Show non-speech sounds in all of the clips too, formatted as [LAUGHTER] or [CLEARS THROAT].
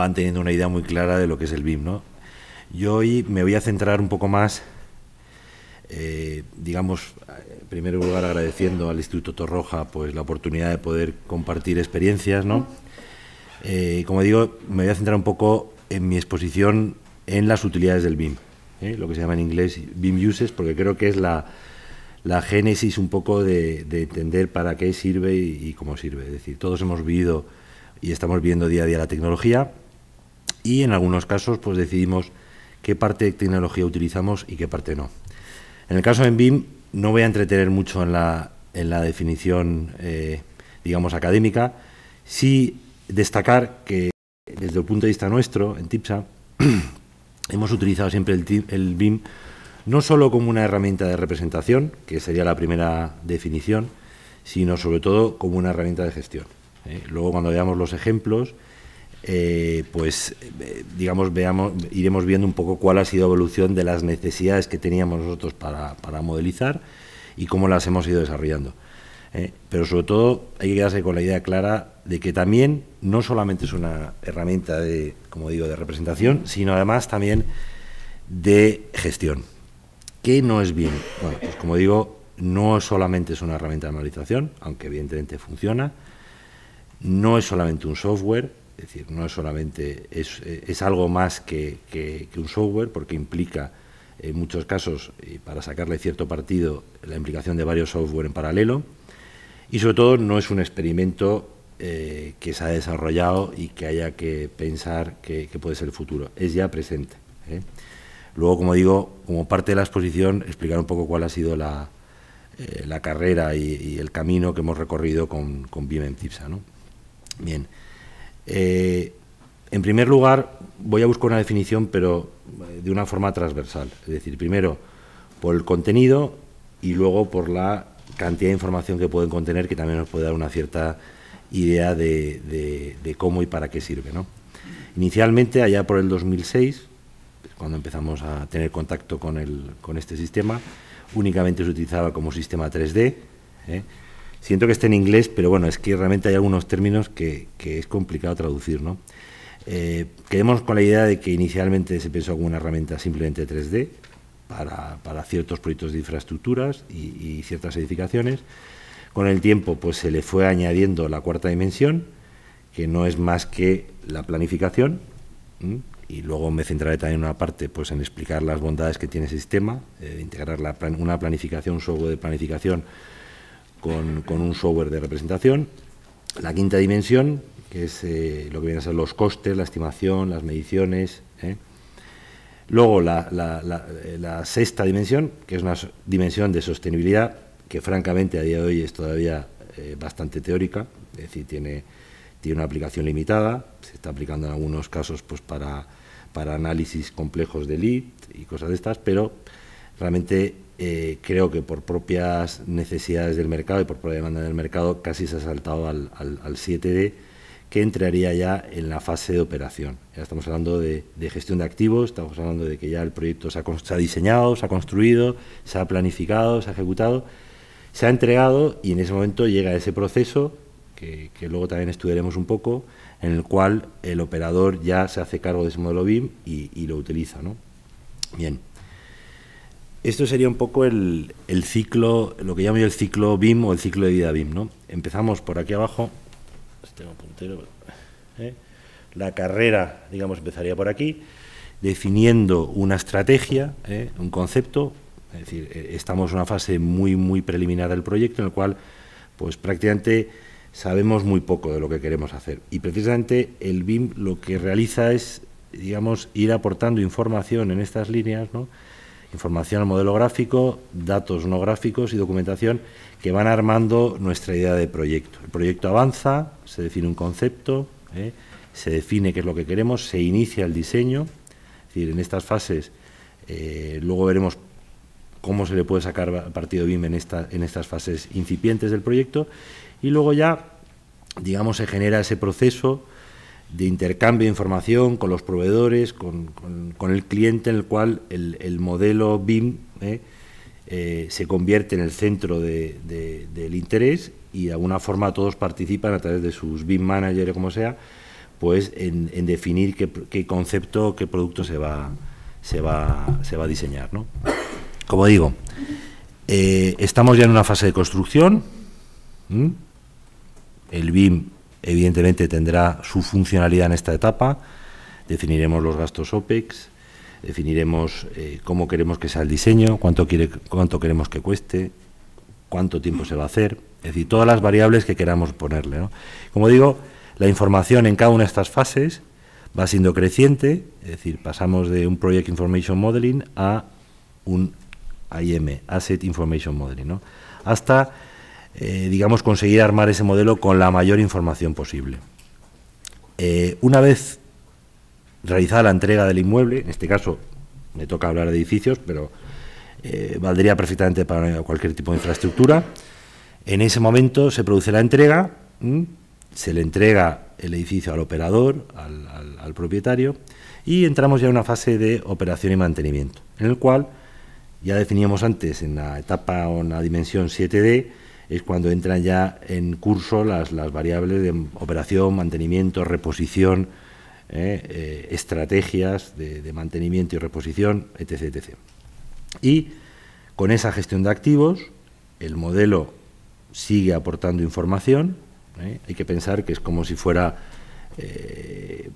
van teniendo una idea muy clara de lo que es el BIM. ¿no? Yo hoy me voy a centrar un poco más, eh, digamos, en primer lugar agradeciendo al Instituto Torroja pues, la oportunidad de poder compartir experiencias. ¿no? Eh, como digo, me voy a centrar un poco en mi exposición en las utilidades del BIM, ¿eh? lo que se llama en inglés BIM Uses, porque creo que es la, génesis un poco de, entender para qué sirve y cómo sirve. Es decir, todos hemos vivido y estamos viendo día a día la tecnología, y en algunos casos pues decidimos qué parte de tecnología utilizamos y qué parte no. En el caso de BIM no voy a entretener mucho en la, la definición, eh, digamos, académica, sí destacar que desde el punto de vista nuestro, en TIPSA, [CLEARS THROAT] hemos utilizado siempre el, BIM no solo como una herramienta de representación, que sería la primera definición, sino sobre todo como una herramienta de gestión. ¿eh? Luego, cuando veamos los ejemplos, eh, pues eh, digamos veamos, iremos viendo un poco cuál ha sido la evolución de las necesidades que teníamos nosotros para, modelizar y cómo las hemos ido desarrollando. ¿eh? pero sobre todo hay que quedarse con la idea clara de que también no solamente es una herramienta de, como digo, de representación, sino además también de gestión. ¿Qué no es bien? Bueno, pues como digo, no solamente es una herramienta de normalización, aunque evidentemente funciona, no es solamente un software, es decir, no es solamente, es, eh, algo más que, un software porque implica en muchos casos, y para sacarle cierto partido, la implicación de varios software en paralelo. Y sobre todo no es un experimento eh, que se ha desarrollado y que haya que pensar que, puede ser el futuro, es ya presente. ¿eh? Luego, como digo, como parte de la exposición, explicar un poco cuál ha sido la, la carrera y, el camino que hemos recorrido con, con BIM en TIPSA. Bien. Eh, en primer lugar, voy a buscar una definición, pero eh, de una forma transversal. Es decir, primero por el contenido y luego por la cantidad de información que pueden contener, que también nos puede dar una cierta idea de, cómo y para qué sirve. ¿no? Inicialmente, allá por el 2006, cuando empezamos a tener contacto con, este sistema, únicamente se utilizaba como sistema 3D. Siento que está en inglés, pero bueno, es que realmente hay algunos términos que, es complicado traducir, ¿no? Eh, quedemos con la idea de que inicialmente se pensó como una herramienta simplemente 3D para, ciertos proyectos de infraestructuras y, ciertas edificaciones. Con el tiempo pues se le fue añadiendo la cuarta dimensión, que no es más que la planificación, y luego me centraré también en una parte pues en explicar las bondades que tiene ese sistema, eh, integrar una planificación, un software de planificación con, un software de representación. La quinta dimensión, que es eh, lo que vienen a ser los costes, la estimación, las mediciones. ¿eh? Luego eh, la, sexta dimensión, que es una dimensión de sostenibilidad, que francamente a día de hoy es todavía bastante teórica, es decir, tiene, tiene una aplicación limitada, se está aplicando en algunos casos pues, para, para análisis complejos de lead y cosas de estas, pero realmente eh, creo que por propias necesidades del mercado y por propia demanda del mercado casi se ha saltado al, 7D que entraría ya en la fase de operación. Ya estamos hablando de, gestión de activos, estamos hablando de que ya el proyecto se ha, diseñado, se ha construido, se ha planificado, se ha ejecutado, se ha entregado y en ese momento llega ese proceso, que, luego también estudiaremos un poco, en el cual el operador ya se hace cargo de ese modelo BIM y, lo utiliza. ¿no? Bien, esto sería un poco el, el, ciclo, lo que llamo yo el ciclo BIM o el ciclo de vida BIM. ¿no? Empezamos por aquí abajo. Este tengo puntero, ¿eh? La carrera, digamos, empezaría por aquí, definiendo una estrategia, ¿eh? un concepto. Es decir, eh, estamos en una fase muy, muy preliminar del proyecto en el cual, pues prácticamente sabemos muy poco de lo que queremos hacer. Y precisamente el BIM lo que realiza es, digamos, ir aportando información en estas líneas, ¿no? información al modelo gráfico, datos no gráficos y documentación que van armando nuestra idea de proyecto. El proyecto avanza, se define un concepto, ¿eh? se define qué es lo que queremos, se inicia el diseño, es decir, en estas fases eh, luego veremos cómo se le puede sacar partido BIM en, en estas fases incipientes del proyecto y luego ya, digamos, se genera ese proceso de intercambio de información con los proveedores, con, el cliente, en el cual el, modelo BIM eh, eh, se convierte en el centro del interés y de alguna forma todos participan a través de sus BIM managers o como sea, pues en, definir qué, concepto, qué producto se va, se se va a diseñar. Como digo, eh, estamos ya en una fase de construcción. El BIM evidentemente tendrá su funcionalidad en esta etapa. Definiremos los gastos OPEX, definiremos eh, cómo queremos que sea el diseño, cuánto, quiere, cuánto queremos que cueste, cuánto tiempo se va a hacer, es decir, todas las variables que queramos ponerle. Como digo, la información en cada una de estas fases va siendo creciente, es decir, pasamos de un Project Information Modeling a un IM, Asset Information Modeling, ¿no? hasta eh, digamos, conseguir armar ese modelo con la mayor información posible. Eh, una vez realizada la entrega del inmueble, en este caso me toca hablar de edificios, pero eh, valdría perfectamente para cualquier tipo de infraestructura, en ese momento se produce la entrega, se le entrega el edificio al operador, al, al propietario, y entramos ya en una fase de operación y mantenimiento, en el cual ya definíamos antes en la etapa o en la dimensión 7D es cuando entran ya en curso las, variables de operación, mantenimiento, reposición, ¿eh? Eh, estrategias de, mantenimiento y reposición, etc, Y con esa gestión de activos, el modelo sigue aportando información. ¿eh? Hay que pensar que es como si fuera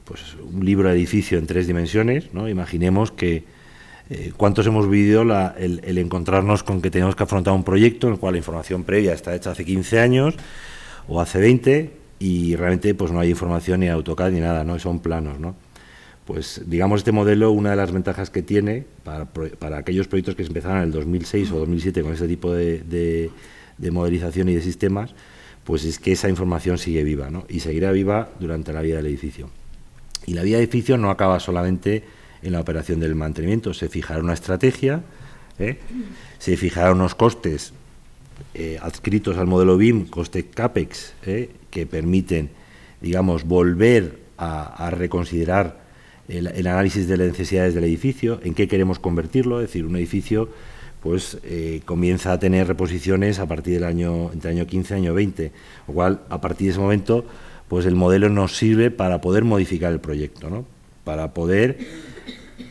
pues, un libro edificio en tres dimensiones. ¿no? Imaginemos que eh, cuántos hemos vivido el, encontrarnos con que tenemos que afrontar un proyecto en el cual la información previa está hecha hace 15 años o hace 20 y realmente pues no hay información ni AutoCAD ni nada, ¿no? son planos. ¿no? Pues digamos este modelo, una de las ventajas que tiene para, aquellos proyectos que se empezaron en el 2006 o 2007 con este tipo de, modelización y de sistemas, pues es que esa información sigue viva ¿no? y seguirá viva durante la vida del edificio. Y la vida del edificio no acaba solamente en la operación del mantenimiento. Se fijará una estrategia, ¿eh? se fijarán unos costes eh, adscritos al modelo BIM, coste CAPEX, ¿eh? que permiten, digamos, volver a, reconsiderar el, análisis de las necesidades del edificio, en qué queremos convertirlo, es decir, un edificio pues comienza a tener reposiciones a partir del año entre año 15 y año 20, lo cual a partir de ese momento pues el modelo nos sirve para poder modificar el proyecto, ¿no? Para poder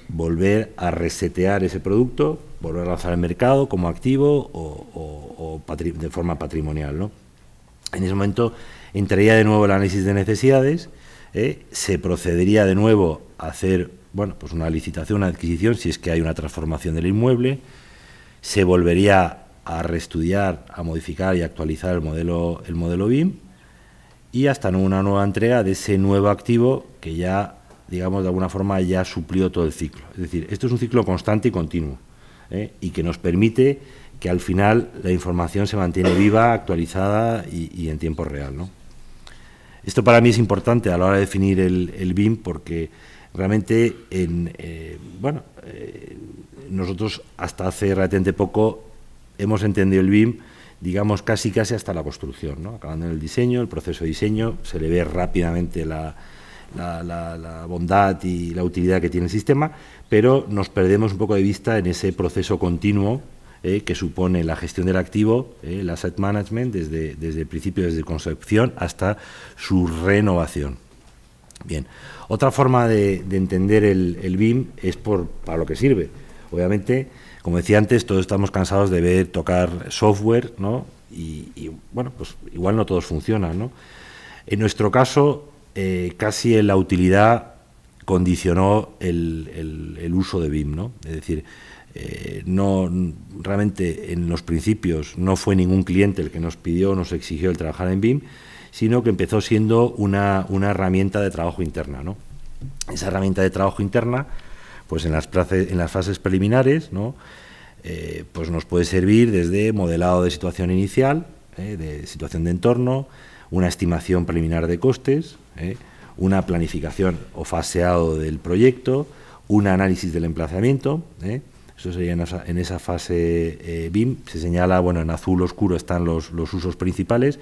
volver a resetear ese producto, volver a lanzar al mercado como activo o, de forma patrimonial. En ese momento entraría de nuevo el análisis de necesidades, ¿eh? se procedería de nuevo a hacer bueno, pues una licitación, una adquisición, si es que hay una transformación del inmueble, se volvería a reestudiar, a modificar y actualizar el modelo, el modelo BIM y hasta una nueva entrega de ese nuevo activo que ya digamos, de alguna forma ya suplió todo el ciclo. Es decir, esto es un ciclo constante y continuo ¿eh? y que nos permite que al final la información se mantiene viva, actualizada y, en tiempo real. ¿no? Esto para mí es importante a la hora de definir el, BIM porque realmente en, eh, bueno, eh, nosotros hasta hace relativamente poco hemos entendido el BIM digamos casi casi hasta la construcción, ¿no? acabando en el diseño, el proceso de diseño, se le ve rápidamente la, la, bondad y la utilidad que tiene el sistema, pero nos perdemos un poco de vista en ese proceso continuo eh, que supone la gestión del activo, eh, el asset management, desde, desde el principio, desde concepción hasta su renovación. Bien, otra forma de, entender el, BIM es por, para lo que sirve. Obviamente, como decía antes, todos estamos cansados de ver tocar software, ¿no? Y, y bueno, pues igual no todos funcionan, ¿no? En nuestro caso, eh, casi la utilidad condicionó el, uso de BIM, ¿no? Es decir, eh, no realmente en los principios no fue ningún cliente el que nos pidió, nos exigió el trabajar en BIM, sino que empezó siendo una, herramienta de trabajo interna, ¿no? Esa herramienta de trabajo interna, pues en las, en las fases preliminares, ¿no? Eh, pues nos puede servir desde modelado de situación inicial, de situación de entorno, una estimación preliminar de costes, ¿eh? una planificación o faseado del proyecto, un análisis del emplazamiento, ¿eh? eso sería en esa, fase eh, BIM, se señala, bueno, en azul oscuro están los, usos principales,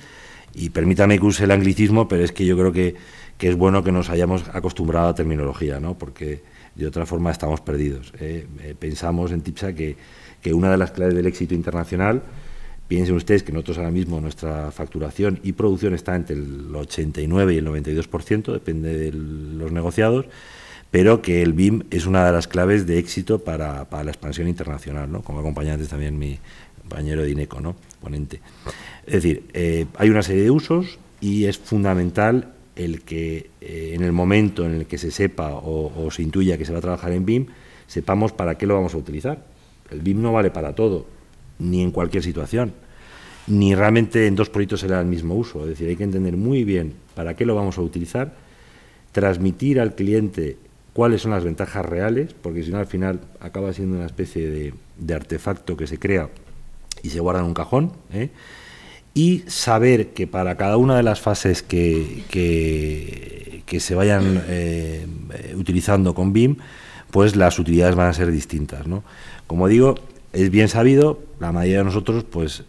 y permítame que use el anglicismo, pero es que yo creo que, es bueno que nos hayamos acostumbrado a terminología, ¿no? porque de otra forma estamos perdidos. Pensamos en TIPSA que, una de las claves del éxito internacional Piensen ustedes que nosotros ahora mismo nuestra facturación y producción está entre el 89 y el 92%, depende de los negociados, pero que el BIM es una de las claves de éxito para, la expansión internacional, ¿no? como antes también mi compañero Dineco, ¿no? ponente. Es decir, eh, hay una serie de usos y es fundamental el que eh, en el momento en el que se sepa o, o se intuya que se va a trabajar en BIM, sepamos para qué lo vamos a utilizar. El BIM no vale para todo, ni en cualquier situación, ni realmente en dos proyectos será el mismo uso. Es decir, hay que entender muy bien para qué lo vamos a utilizar, transmitir al cliente cuáles son las ventajas reales, porque si no al final acaba siendo una especie de, artefacto que se crea y se guarda en un cajón, ¿eh? y saber que para cada una de las fases que, que, se vayan eh, utilizando con BIM, pues las utilidades van a ser distintas. Como digo, es bien sabido, la mayoría de nosotros pues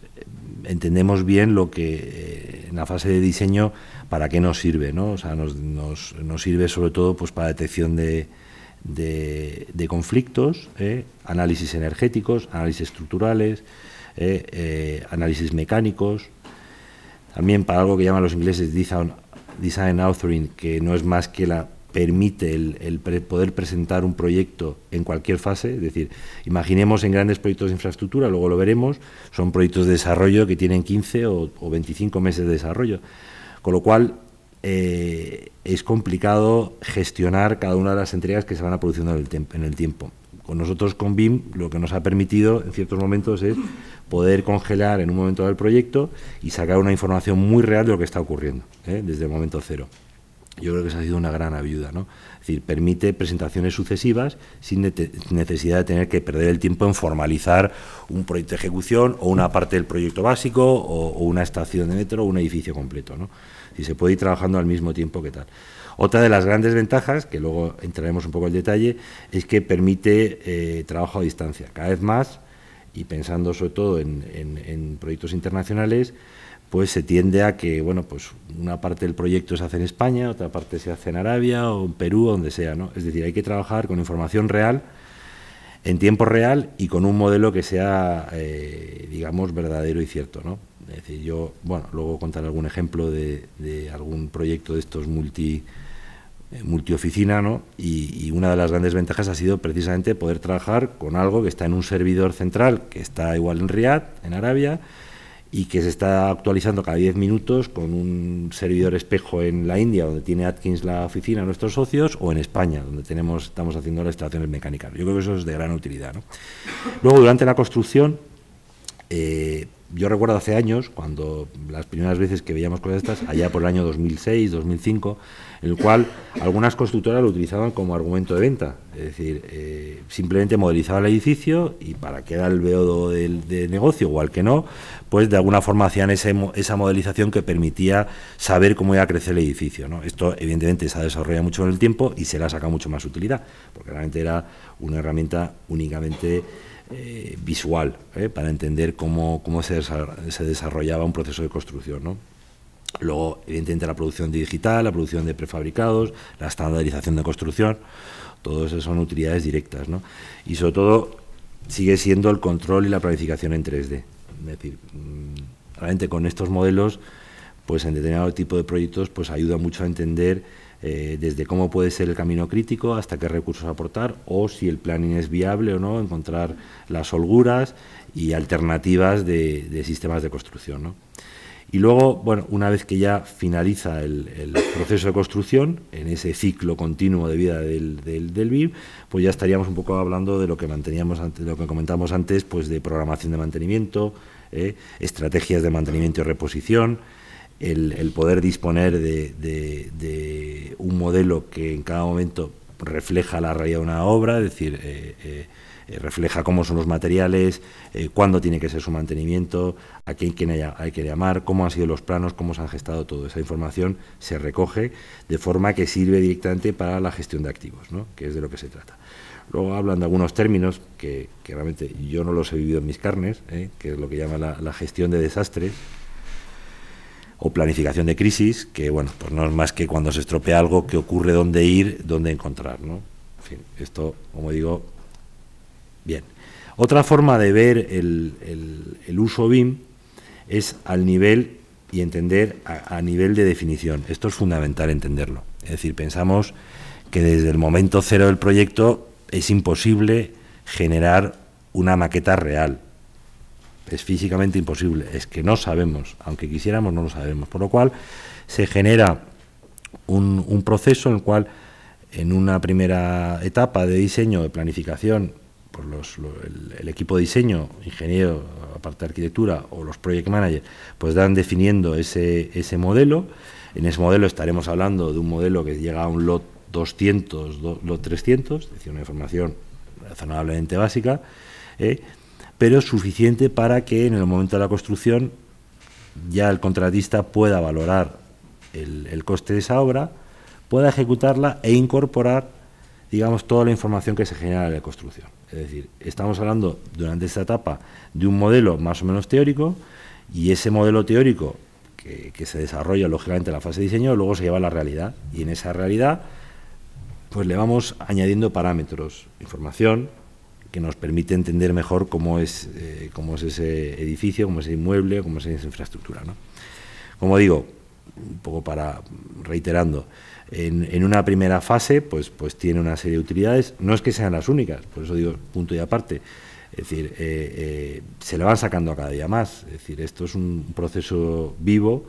entendemos bien lo que eh, en la fase de diseño para qué nos sirve, ¿no? O sea, nos, nos, nos sirve sobre todo pues para detección de, conflictos, ¿eh? análisis energéticos, análisis estructurales, ¿eh? análisis mecánicos, también para algo que llaman los ingleses design authoring, que no es más que la permite el, poder presentar un proyecto en cualquier fase. Es decir, imaginemos en grandes proyectos de infraestructura, luego lo veremos, son proyectos de desarrollo que tienen 15 o, 25 meses de desarrollo. Con lo cual, eh, es complicado gestionar cada una de las entregas que se van a produciendo en el tiempo con nosotros con BIM lo que nos ha permitido en ciertos momentos es poder congelar en un momento del proyecto y sacar una información muy real de lo que está ocurriendo ¿eh? desde el momento cero. Yo creo que esa ha sido una gran ayuda, ¿no? Es decir, permite presentaciones sucesivas sin necesidad de tener que perder el tiempo en formalizar un proyecto de ejecución o una parte del proyecto básico o, una estación de metro o un edificio completo, ¿no? Si se puede ir trabajando al mismo tiempo que tal. Otra de las grandes ventajas, que luego entraremos un poco al detalle, es que permite eh, trabajo a distancia. Cada vez más, y pensando sobre todo en proyectos internacionales, pues se tiende a que, bueno, pues una parte del proyecto se hace en España, otra parte se hace en Arabia o en Perú, o donde sea, ¿no? Es decir, hay que trabajar con información real, en tiempo real y con un modelo que sea, eh, digamos, verdadero y cierto, ¿no? Es decir, yo, bueno, luego contaré algún ejemplo de, algún proyecto de estos multi eh, oficina, ¿no? Y, y, una de las grandes ventajas ha sido precisamente poder trabajar con algo que está en un servidor central, que está igual en Riad en Arabia, y que se está actualizando cada 10 minutos con un servidor espejo en la India, donde tiene Atkins la oficina, nuestros socios, o en España, donde tenemos, estamos haciendo las instalaciones mecánicas. Yo creo que eso es de gran utilidad. Luego, durante la construcción, eh, yo recuerdo hace años, cuando las primeras veces que veíamos cosas estas, allá por el año 2006, 2005, en el cual algunas constructoras lo utilizaban como argumento de venta. Es decir, eh, simplemente modelizaban el edificio y para que era el veodo de negocio o al que no, pues de alguna forma hacían esa modelización que permitía saber cómo iba a crecer el edificio. Esto, evidentemente, se ha desarrollado mucho en el tiempo y se le ha sacado mucho más utilidad, porque realmente era una herramienta únicamente eh, visual eh, para entender cómo, cómo se, desarrollaba un proceso de construcción. ¿no? Luego, evidentemente, la producción digital, la producción de prefabricados, la estandarización de construcción, todo eso son utilidades directas. Y sobre todo, sigue siendo el control y la planificación en 3D. Es decir, mm, realmente con estos modelos, pues en determinado tipo de proyectos, pues ayuda mucho a entender eh, desde cómo puede ser el camino crítico hasta qué recursos aportar o si el planning es viable o no, encontrar las holguras y alternativas de, sistemas de construcción. Y luego, bueno, una vez que ya finaliza el, proceso de construcción, en ese ciclo continuo de vida del, del, pues ya estaríamos un poco hablando de lo que manteníamos antes, lo que comentamos antes, pues de programación de mantenimiento, eh, estrategias de mantenimiento y reposición, el, poder disponer de, un modelo que en cada momento refleja la realidad de una obra, es decir, eh, eh, refleja cómo son los materiales, eh, cuándo tiene que ser su mantenimiento, a quién, hay que llamar, cómo han sido los planos, cómo se han gestado todo. Esa información se recoge de forma que sirve directamente para la gestión de activos, ¿no? que es de lo que se trata. Luego hablan de algunos términos que, realmente yo no los he vivido en mis carnes, que es lo que llama la gestión de desastres, o planificación de crisis, que bueno, pues no es más que cuando se estropea algo, qué ocurre, dónde ir, dónde encontrar, ¿no? En fin, esto, como digo, bien. Otra forma de ver el, uso BIM es al nivel y entender a, nivel de definición. Esto es fundamental entenderlo. Es decir, pensamos que desde el momento cero del proyecto es imposible generar una maqueta real es físicamente imposible, es que no sabemos, aunque quisiéramos no lo sabemos, por lo cual se genera un, proceso en el cual en una primera etapa de diseño, de planificación, por el, equipo de diseño, ingeniero, aparte de arquitectura o los project managers, pues dan definiendo ese, modelo. En ese modelo estaremos hablando de un modelo que llega a un lot 200, lot 300, es decir, una información razonablemente básica. ¿eh? pero suficiente para que en el momento de la construcción ya el contratista pueda valorar el, coste de esa obra, pueda ejecutarla e incorporar, digamos, toda la información que se genera en la construcción. Es decir, estamos hablando durante esta etapa de un modelo más o menos teórico y ese modelo teórico que, se desarrolla lógicamente en la fase de diseño, luego se lleva a la realidad. Y en esa realidad, pues le vamos añadiendo parámetros, información, que nos permite entender mejor cómo es, eh, cómo es ese edificio, cómo es ese inmueble, cómo es esa infraestructura. ¿no? Como digo, un poco para reiterando, en, en, una primera fase pues, pues tiene una serie de utilidades, no es que sean las únicas, por eso digo punto y aparte, es decir, eh, eh, se le van sacando a cada día más, es decir, esto es un proceso vivo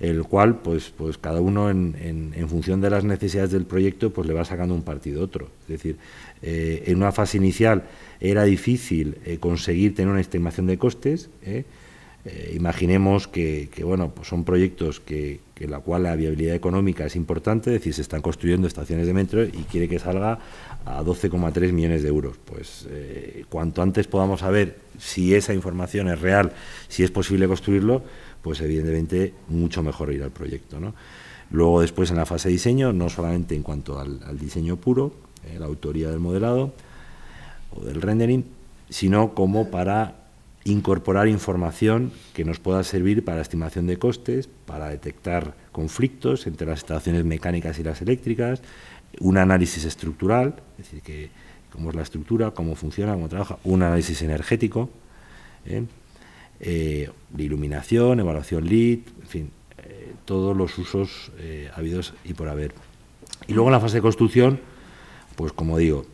el cual pues, pues cada uno en, función de las necesidades del proyecto pues le va sacando un partido otro. Es decir, eh, en una fase inicial era difícil eh, conseguir tener una estimación de costes. ¿eh? imaginemos que, bueno, pues son proyectos que, que, la cual la viabilidad económica es importante, es decir, se están construyendo estaciones de metro y quiere que salga a 12,3 millones de euros. Pues cuanto antes podamos saber si esa información es real, si es posible construirlo, pues evidentemente mucho mejor ir al proyecto. ¿no? Luego después en la fase de diseño, no solamente en cuanto al, diseño puro, eh, la autoría del modelado o del rendering, sino como para incorporar información que nos pueda servir para estimación de costes, para detectar conflictos entre las estaciones mecánicas y las eléctricas, un análisis estructural, es decir, que, cómo es la estructura, cómo funciona, cómo trabaja, un análisis energético, ¿eh? Eh, de iluminación, evaluación LEED, en fin, eh, todos los usos eh, habidos y por haber. Y luego en la fase de construcción, pues como digo,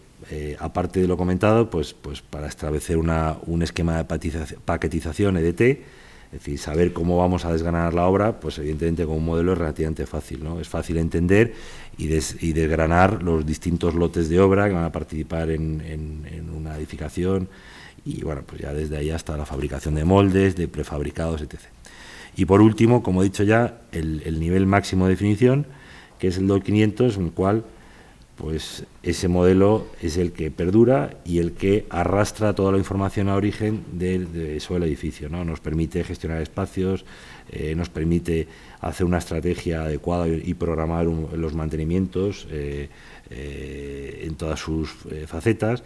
aparte de lo comentado, pues, pues para establecer un esquema de paquetización EDT, es decir, saber cómo vamos a desgranar la obra, pues evidentemente con un modelo es relativamente fácil, ¿no? Es fácil entender y, y desgranar los distintos lotes de obra que van a participar en una edificación, y bueno, pues ya desde ahí hasta la fabricación de moldes, de prefabricados, etc. Y por último, como he dicho ya, el, nivel máximo de definición, que es el 2.500, en el cual pues ese modelo es el que perdura y el que arrastra toda la información a origen de, de, edificio. ¿no? Nos permite gestionar espacios, eh, nos permite hacer una estrategia adecuada y programar los mantenimientos, eh, eh, en todas sus eh, facetas,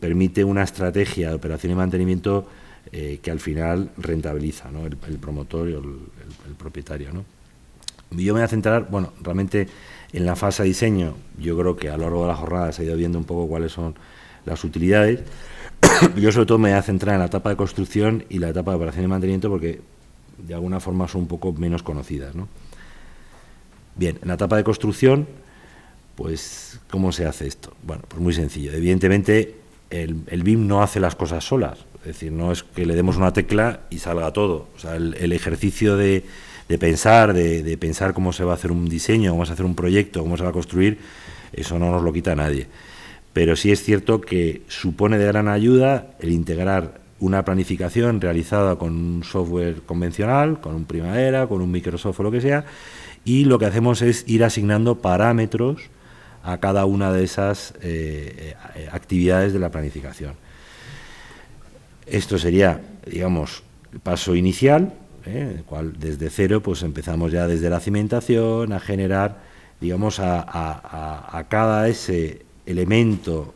permite una estrategia de operación y mantenimiento eh, que al final rentabiliza ¿no? el, promotor y el, propietario. ¿no? Yo me voy a centrar, bueno, realmente en la fase de diseño, yo creo que a lo largo de la jornada se ha ido viendo un poco cuáles son las utilidades. [COUGHS] yo sobre todo me voy a centrar en la etapa de construcción y la etapa de operación y mantenimiento porque de alguna forma son un poco menos conocidas. ¿no? Bien, en la etapa de construcción, pues, ¿cómo se hace esto? Bueno, pues muy sencillo. Evidentemente, el, BIM no hace las cosas solas. Es decir, no es que le demos una tecla y salga todo. O sea, el, ejercicio de, pensar, de, pensar cómo se va a hacer un diseño, cómo se va a hacer un proyecto, cómo se va a construir, eso no nos lo quita nadie. Pero sí es cierto que supone de gran ayuda el integrar una planificación realizada con un software convencional, con un Primavera, con un Microsoft o lo que sea, y lo que hacemos es ir asignando parámetros a cada una de esas eh, eh, eh, actividades de la planificación. Esto sería, digamos, el paso inicial, el cual desde cero pues empezamos ya desde la cimentación a generar, digamos, a, cada ese elemento,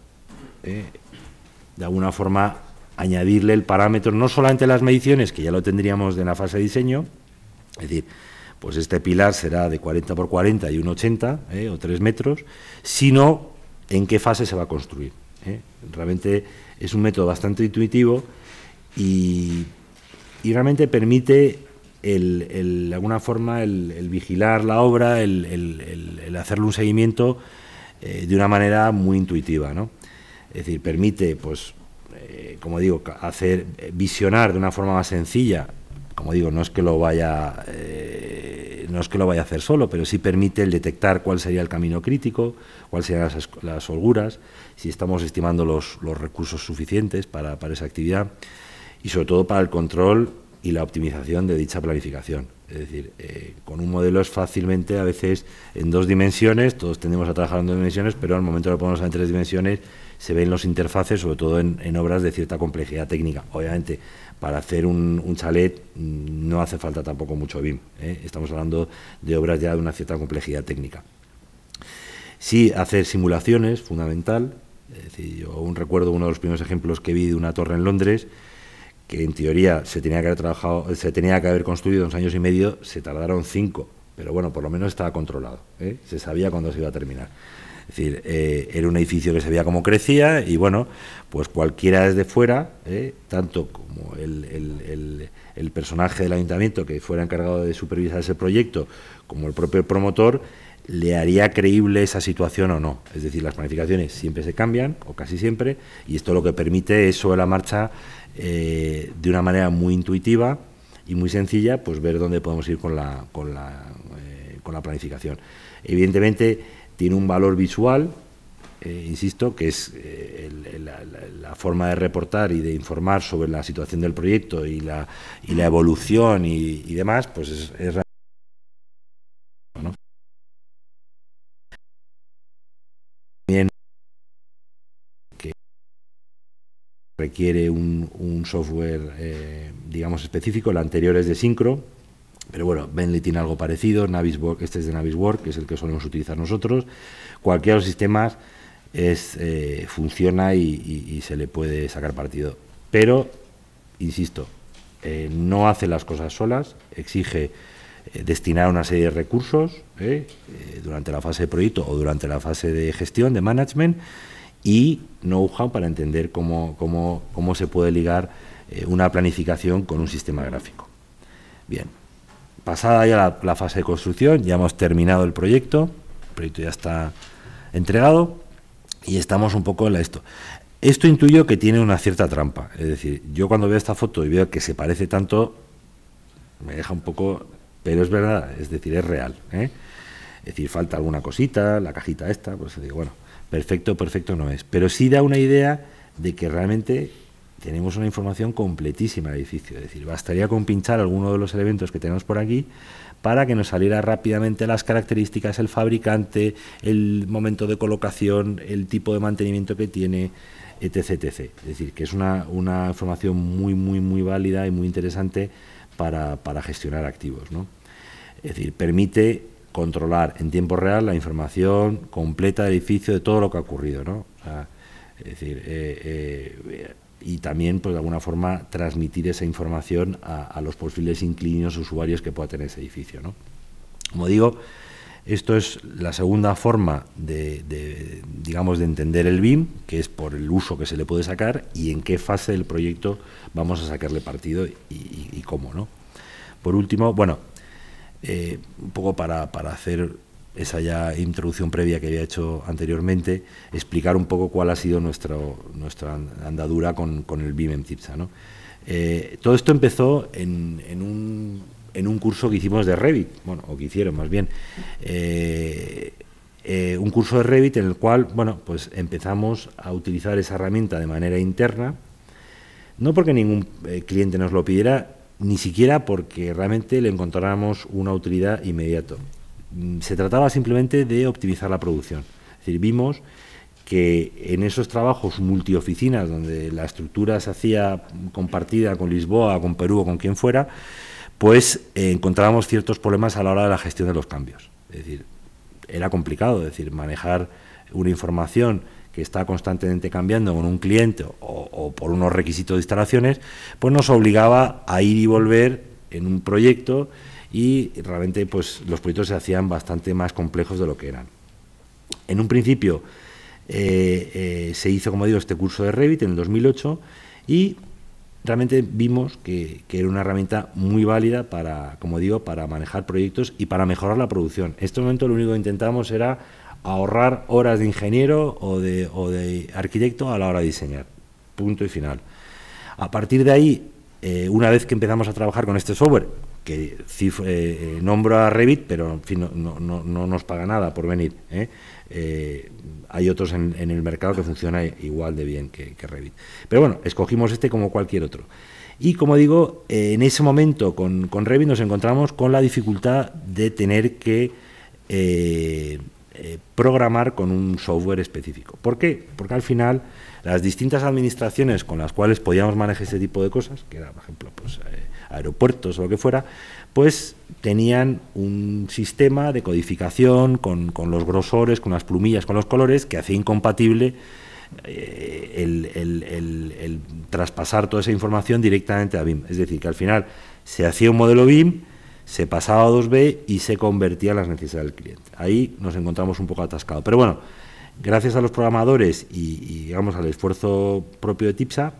de alguna forma, añadirle el parámetro, no solamente las mediciones, que ya lo tendríamos en la fase de diseño, es decir, pues este pilar será de 40 por 40 y un 80 eh, o 3 metros, sino en qué fase se va a construir. Eh. Realmente es un método bastante intuitivo y, realmente permite, de alguna forma, el, vigilar la obra, el, hacerle un seguimiento eh, de una manera muy intuitiva. ¿no? Es decir, permite, pues, como digo, hacer visionar de una forma más sencilla como digo, no es que lo vaya, eh, no es que lo vaya a hacer solo, pero sí permite el detectar cuál sería el camino crítico, cuáles serían las, holguras, si estamos estimando los, recursos suficientes para, esa actividad y sobre todo para el control y la optimización de dicha planificación. Es decir, eh, con un modelo es fácilmente a veces en dos dimensiones, todos tendemos a trabajar en dos dimensiones, pero al momento de lo ponemos en tres dimensiones se ven los interfaces, sobre todo en obras de cierta complejidad técnica. Obviamente, para hacer un, chalet mm, no hace falta tampoco mucho BIM. ¿eh? Estamos hablando de obras ya de una cierta complejidad técnica. Sí, hacer simulaciones, fundamental. Es decir, yo aún recuerdo uno de los primeros ejemplos que vi de una torre en Londres, que en teoría se tenía que haber trabajado, se tenía que haber construido dos años y medio, se tardaron cinco, pero bueno, por lo menos estaba controlado, ¿eh? se sabía cuándo se iba a terminar. Es decir, eh, era un edificio que se veía cómo crecía y bueno, pues cualquiera desde fuera, eh, tanto como el, personaje del ayuntamiento que fuera encargado de supervisar ese proyecto, como el propio promotor, le haría creíble esa situación o no. Es decir, las planificaciones siempre se cambian, o casi siempre, y esto lo que permite es sobre la marcha, eh, de una manera muy intuitiva y muy sencilla, pues ver dónde podemos ir con la, con la, con la planificación. Evidentemente, tiene un valor visual, eh, insisto, que es eh, la, forma de reportar y de informar sobre la situación del proyecto y la, evolución y, demás, pues es, realmente También que requiere un, software, eh, digamos, específico, el anterior es de Syncro, pero bueno, Bentley tiene algo parecido, Navisworks, este es de Navisworks, que es el que solemos utilizar nosotros. Cualquiera de los sistemas es, eh, funciona y, se le puede sacar partido. Pero, insisto, eh, no hace las cosas solas, exige eh, destinar una serie de recursos durante la fase de proyecto o durante la fase de gestión, de management, y know-how para entender cómo, cómo, se puede ligar una planificación con un sistema gráfico. Bien, pasada ya la, fase de construcción, ya hemos terminado el proyecto, el proyecto ya está entregado y estamos un poco en la esto. Esto intuyo que tiene una cierta trampa, es decir, yo cuando veo esta foto y veo que se parece tanto, me deja un poco, pero es verdad, es decir, es real. ¿eh? Es decir, falta alguna cosita, la cajita esta, pues digo, bueno, perfecto, perfecto no es, pero sí da una idea de que realmente tenemos una información completísima del edificio. Es decir, bastaría con pinchar alguno de los elementos que tenemos por aquí para que nos saliera rápidamente las características, el fabricante, el momento de colocación, el tipo de mantenimiento que tiene, etc. Es decir, que es una, información muy, muy, muy válida y muy interesante para, gestionar activos. Es decir, permite controlar en tiempo real la información completa del edificio, de todo lo que ha ocurrido. es decir, eh, eh, y también, pues de alguna forma, transmitir esa información a, los posibles inquilinos usuarios que pueda tener ese edificio. ¿no? Como digo, esto es la segunda forma de, digamos, de entender el BIM, que es por el uso que se le puede sacar y en qué fase del proyecto vamos a sacarle partido y, cómo, ¿no? Por último, bueno, eh, un poco para, para hacer esa ya introducción previa que había hecho anteriormente, explicar un poco cuál ha sido nuestra andadura con, el BIM en TIPSA. Eh, todo esto empezó en, un, curso que hicimos de Revit, bueno, o que hicieron más bien, eh, eh, un curso de Revit en el cual bueno, pues empezamos a utilizar esa herramienta de manera interna, no porque ningún cliente nos lo pidiera, ni siquiera porque realmente le encontráramos una utilidad inmediato, Mm, se trataba simplemente de optimizar la producción. Es decir, vimos que en esos trabajos multioficinas, donde la estructura se hacía compartida con Lisboa, con Perú o con quien fuera, pues eh, encontrábamos ciertos problemas a la hora de la gestión de los cambios. Es decir, era complicado, es decir, manejar una información que está constantemente cambiando con un cliente o, o por unos requisitos de instalaciones, pues nos obligaba a ir y volver en un proyecto y realmente pues, los proyectos se hacían bastante más complejos de lo que eran. En un principio eh, eh, se hizo, como digo, este curso de Revit en el 2008 y realmente vimos que, era una herramienta muy válida para, como digo, para manejar proyectos y para mejorar la producción. En este momento lo único que intentamos era ahorrar horas de ingeniero o de, arquitecto a la hora de diseñar. Punto y final. A partir de ahí, eh, una vez que empezamos a trabajar con este software, que eh, eh, nombro a Revit, pero en fin, no, nos paga nada por venir. ¿eh? hay otros en, el mercado que funcionan igual de bien que, Revit. Pero bueno, escogimos este como cualquier otro. Y como digo, en ese momento con, Revit nos encontramos con la dificultad de tener que programar con un software específico. ¿Por qué? Porque al final las distintas administraciones con las cuales podíamos manejar ese tipo de cosas, que era, por ejemplo, pues, aeropuertos o lo que fuera, pues tenían un sistema de codificación con, los grosores, con las plumillas, con los colores, que hacía incompatible eh, el, traspasar toda esa información directamente a BIM. Es decir, que al final se hacía un modelo BIM, se pasaba a 2B y se convertía en las necesidades del cliente. Ahí nos encontramos un poco atascados. Pero bueno, gracias a los programadores y, al esfuerzo propio de TIPSA,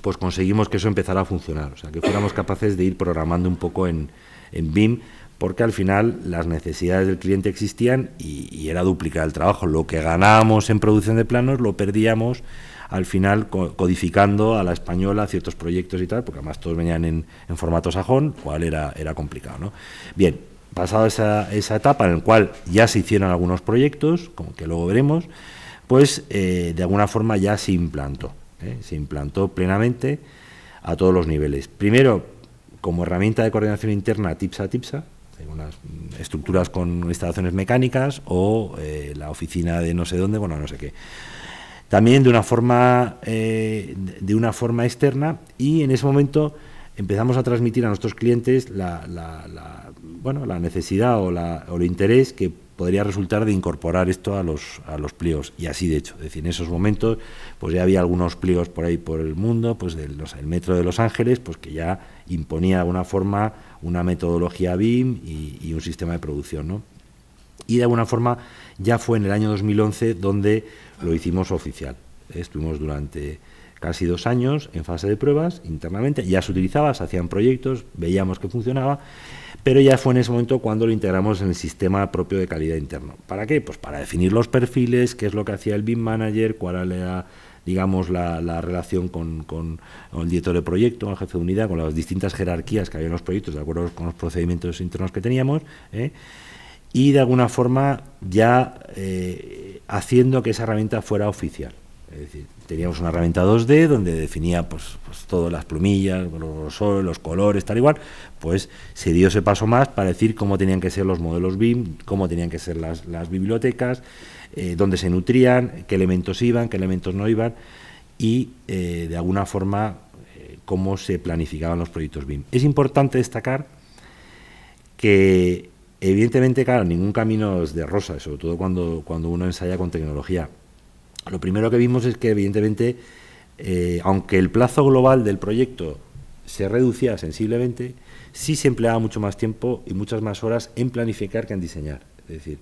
pues conseguimos que eso empezara a funcionar, o sea, que fuéramos capaces de ir programando un poco en, en BIM, porque al final las necesidades del cliente existían y, era duplicar el trabajo. Lo que ganábamos en producción de planos lo perdíamos al final codificando a la española ciertos proyectos y tal, porque además todos venían en, formato sajón, cual era, era complicado. ¿no? Bien, pasado esa, esa etapa en la cual ya se hicieron algunos proyectos, como que luego veremos, pues eh, de alguna forma ya se implantó. ¿eh? se implantó plenamente a todos los niveles. Primero, como herramienta de coordinación interna TIPSA TIPSA, en unas estructuras con instalaciones mecánicas o eh, la oficina de no sé dónde, bueno, no sé qué. También de una forma eh, de una forma externa y en ese momento empezamos a transmitir a nuestros clientes la, bueno, la necesidad o, o el interés que podría resultar de incorporar esto a los, a los pliegos. Y así de hecho, es decir, en esos momentos pues ya había algunos pliegos por ahí por el mundo, pues el metro de Los Ángeles, pues que ya imponía de alguna forma una metodología BIM y, y un sistema de producción. ¿no? Y de alguna forma ya fue en el año 2011 donde lo hicimos oficial. Estuvimos durante casi dos años en fase de pruebas internamente. Ya se utilizaba, se hacían proyectos, veíamos que funcionaba, pero ya fue en ese momento cuando lo integramos en el sistema propio de calidad interno. ¿Para qué? Pues para definir los perfiles, qué es lo que hacía el BIM Manager, cuál era digamos, la, relación con, con, el director de proyecto, el jefe de unidad, con las distintas jerarquías que había en los proyectos, de acuerdo con los procedimientos internos que teníamos. ¿eh? y de alguna forma ya eh, haciendo que esa herramienta fuera oficial. Es decir, teníamos una herramienta 2D donde definía pues, pues, todas las plumillas, los, colores, tal igual, pues se dio ese paso más para decir cómo tenían que ser los modelos BIM, cómo tenían que ser las, bibliotecas, eh, dónde se nutrían, qué elementos iban, qué elementos no iban y eh, de alguna forma eh, cómo se planificaban los proyectos BIM. Es importante destacar que evidentemente, claro, ningún camino es de rosa, sobre todo cuando, cuando uno ensaya con tecnología lo primero que vimos es que, evidentemente, eh, aunque el plazo global del proyecto se reducía sensiblemente, sí se empleaba mucho más tiempo y muchas más horas en planificar que en diseñar. Es decir,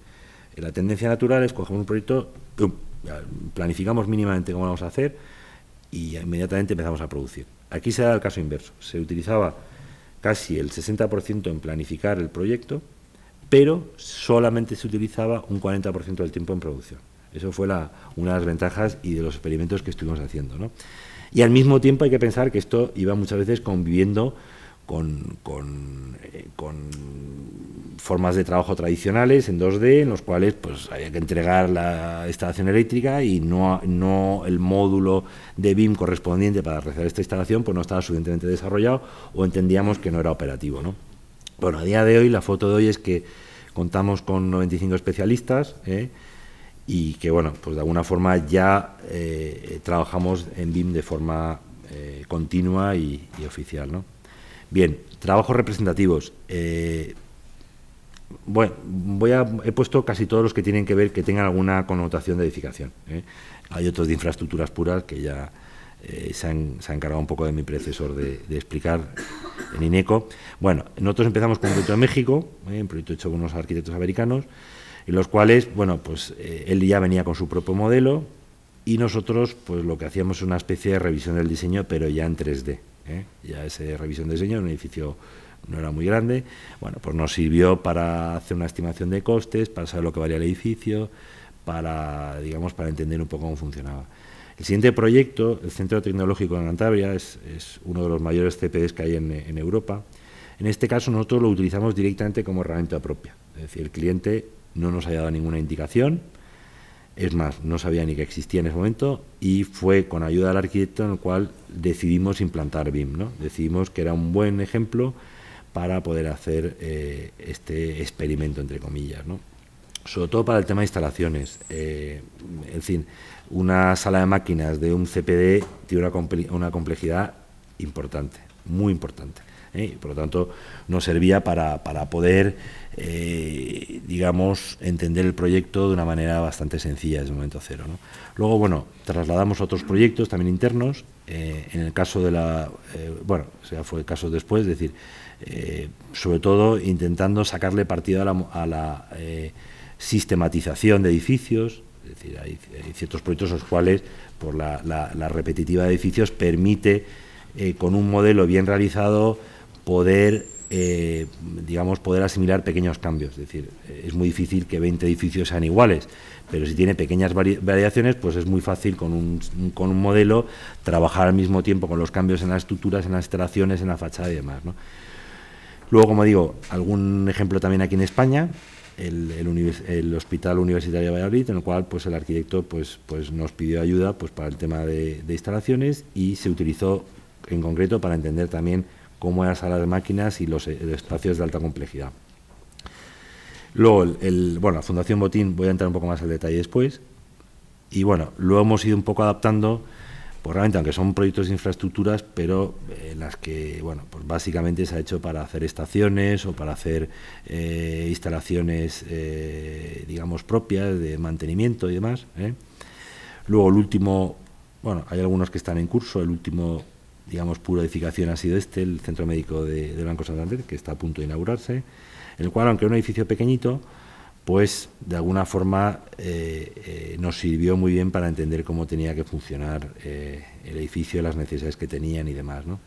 la tendencia natural es coger un proyecto, planificamos mínimamente cómo vamos a hacer y inmediatamente empezamos a producir. Aquí se da el caso inverso. Se utilizaba casi el 60% en planificar el proyecto, pero solamente se utilizaba un 40% del tiempo en producción. Eso fue una de las ventajas y de los experimentos que estuvimos haciendo. Y al mismo tiempo hay que pensar que esto iba muchas veces conviviendo con, con, eh, formas de trabajo tradicionales en 2D, en los cuales pues había que entregar la instalación eléctrica y no, no el módulo de BIM correspondiente para realizar esta instalación pues no estaba suficientemente desarrollado o entendíamos que no era operativo. ¿no? Bueno, a día de hoy, la foto de hoy es que contamos con 95 especialistas. ¿eh? y que bueno, pues de alguna forma ya eh, trabajamos en BIM de forma eh, continua y, oficial. ¿no? Bien, trabajos representativos. Eh, bueno, voy a, he puesto casi todos los que tienen que ver que tengan alguna connotación de edificación. Hay otros de infraestructuras puras que ya se, han, ha encargado un poco de mi predecesor de, explicar en INECO. Bueno, nosotros empezamos con un proyecto de México, un proyecto hecho con unos arquitectos americanos en los cuales, bueno, pues eh, él ya venía con su propio modelo y nosotros, pues lo que hacíamos es una especie de revisión del diseño, pero ya en 3D. ¿eh? Ya ese revisión del diseño un edificio no era muy grande, bueno, pues nos sirvió para hacer una estimación de costes, para saber lo que valía el edificio, para, digamos, para entender un poco cómo funcionaba. El siguiente proyecto, el Centro Tecnológico de Cantabria, es, es uno de los mayores CPDs que hay en, en Europa. En este caso nosotros lo utilizamos directamente como herramienta propia, es decir, el cliente no nos había dado ninguna indicación. Es más, no sabía ni que existía en ese momento y fue con ayuda del arquitecto en el cual decidimos implantar BIM. ¿no? Decidimos que era un buen ejemplo para poder hacer eh, este experimento, entre comillas. Sobre todo para el tema de instalaciones. Eh, en fin, una sala de máquinas de un CPD tiene una, una complejidad importante, muy importante. ¿eh? por lo tanto nos servía para, poder, eh, digamos, entender el proyecto de una manera bastante sencilla desde el momento cero. Luego, bueno, trasladamos otros proyectos también internos, eh, en el caso de la, bueno, o sea, fue el caso después, es decir, sobre todo intentando sacarle partido a la, sistematización de edificios, es decir, hay, ciertos proyectos los cuales, por la, repetitiva de edificios, permite, con un modelo bien realizado, poder, eh, digamos, poder asimilar pequeños cambios. Es decir, eh, es muy difícil que 20 edificios sean iguales, pero si tiene pequeñas variaciones, pues es muy fácil con un, con un modelo trabajar al mismo tiempo con los cambios en las estructuras, en las instalaciones, en la fachada y demás. Luego, como digo, algún ejemplo también aquí en España, el, Hospital Universitario de Valladolid, en el cual pues, el arquitecto pues, pues, nos pidió ayuda pues, para el tema de, de instalaciones y se utilizó en concreto para entender también como las salas de máquinas y los eh, espacios de alta complejidad. Luego, bueno, la Fundación Botín, voy a entrar un poco más al detalle después. Y bueno, lo hemos ido un poco adaptando, pues realmente, aunque son proyectos de infraestructuras, pero eh, en las que, bueno, pues básicamente se ha hecho para hacer estaciones o para hacer eh, instalaciones, digamos, propias de mantenimiento y demás. Luego, el último, bueno, hay algunos que están en curso, el último digamos, pura edificación ha sido este, el Centro Médico de, Banco Santander, que está a punto de inaugurarse, en el cual, aunque era un edificio pequeñito, pues de alguna forma eh, eh, nos sirvió muy bien para entender cómo tenía que funcionar eh, el edificio, las necesidades que tenían y demás. ¿no?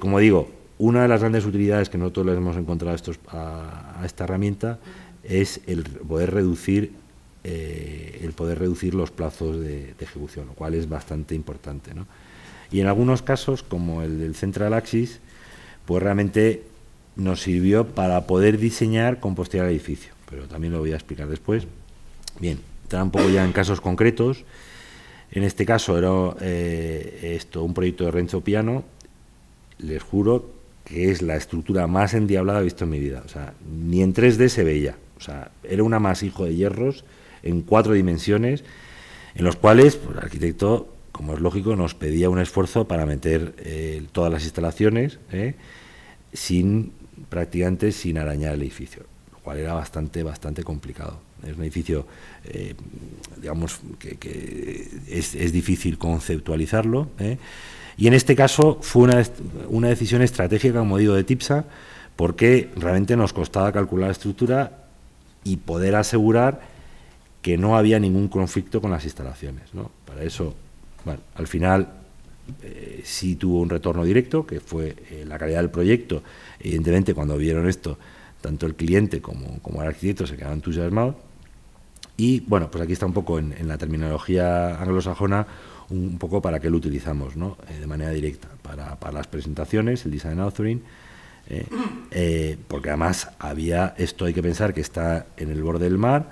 como digo, una de las grandes utilidades que nosotros les hemos encontrado a, esta herramienta es el poder reducir el poder reducir los plazos de, de, ejecución, lo cual es bastante importante. ¿no? Y en algunos casos, como el del Central Axis, pues realmente nos sirvió para poder diseñar con el edificio, pero también lo voy a explicar después. Bien, entrar un poco ya en casos concretos. En este caso era eh, esto un proyecto de Renzo Piano. Les juro que es la estructura más endiablada visto en mi vida. O sea, ni en 3D se veía. O sea, era un amasijo de hierros en cuatro dimensiones, en los cuales pues, el arquitecto como es lógico, nos pedía un esfuerzo para meter eh, todas las instalaciones ¿eh? sin prácticamente sin arañar el edificio, lo cual era bastante, bastante complicado. Es un edificio, eh, digamos, que, es, difícil conceptualizarlo. Y en este caso fue una, decisión estratégica, como digo, de TIPSA, porque realmente nos costaba calcular la estructura y poder asegurar que no había ningún conflicto con las instalaciones. Para eso bueno, al final eh, sí tuvo un retorno directo, que fue eh, la calidad del proyecto. Evidentemente, cuando vieron esto, tanto el cliente como, como el arquitecto se quedaron entusiasmados. Y bueno, pues aquí está un poco en, la terminología anglosajona, un, poco para qué lo utilizamos, ¿no? Eh, de manera directa, para, para, las presentaciones, el design authoring. porque además había, esto hay que pensar que está en el borde del mar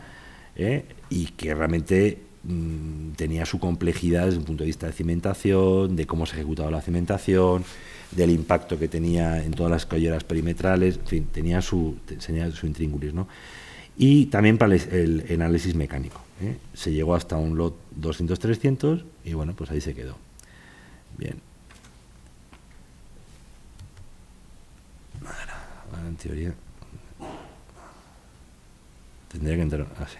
y que realmente Mm, tenía su complejidad desde un punto de vista de cimentación, de cómo se ejecutaba la cimentación, del impacto que tenía en todas las colleras perimetrales, en fin, tenía su, tenía su intríngulis, ¿no? Y también para el, análisis mecánico. ¿eh? Se llegó hasta un lot 200-300 y bueno, pues ahí se quedó. Bien. en teoría. Tendría que entrar. Ah, sí.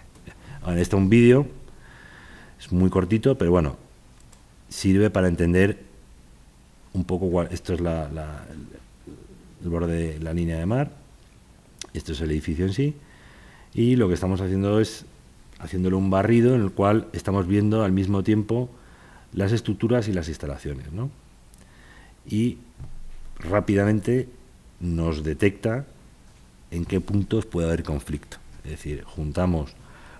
Ahora está un vídeo es muy cortito, pero bueno, sirve para entender un poco cuál. Esto es el borde de la línea de mar, esto es el edificio en sí, y lo que estamos haciendo es haciéndole un barrido en el cual estamos viendo al mismo tiempo las estructuras y las instalaciones. Y rápidamente nos detecta en qué puntos puede haber conflicto. Es decir, juntamos